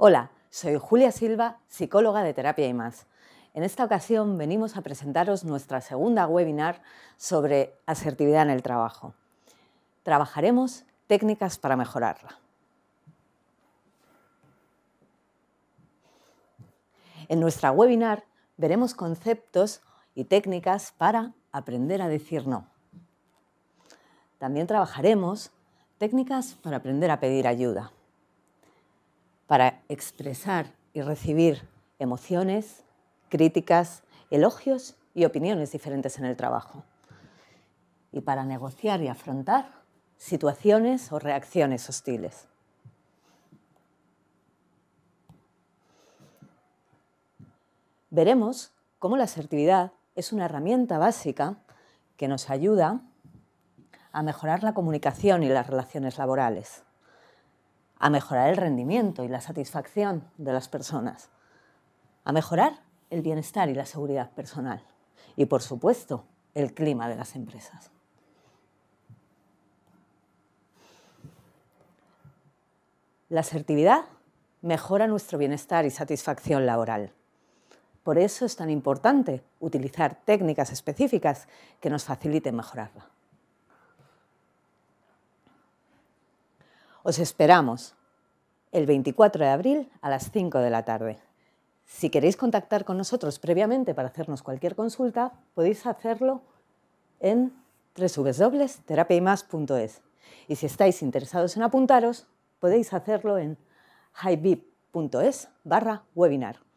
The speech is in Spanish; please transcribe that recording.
Hola, soy Julia Silva, psicóloga de terapia y más. En esta ocasión venimos a presentaros nuestra segunda webinar sobre asertividad en el trabajo. Trabajaremos técnicas para mejorarla. En nuestra webinar veremos conceptos y técnicas para aprender a decir no. También trabajaremos técnicas para aprender a pedir ayuda para expresar y recibir emociones, críticas, elogios y opiniones diferentes en el trabajo. Y para negociar y afrontar situaciones o reacciones hostiles. Veremos cómo la asertividad es una herramienta básica que nos ayuda a mejorar la comunicación y las relaciones laborales a mejorar el rendimiento y la satisfacción de las personas, a mejorar el bienestar y la seguridad personal y, por supuesto, el clima de las empresas. La asertividad mejora nuestro bienestar y satisfacción laboral. Por eso es tan importante utilizar técnicas específicas que nos faciliten mejorarla. Os esperamos el 24 de abril a las 5 de la tarde. Si queréis contactar con nosotros previamente para hacernos cualquier consulta, podéis hacerlo en www.terapiaymas.es. Y si estáis interesados en apuntaros, podéis hacerlo en hybib.es barra webinar.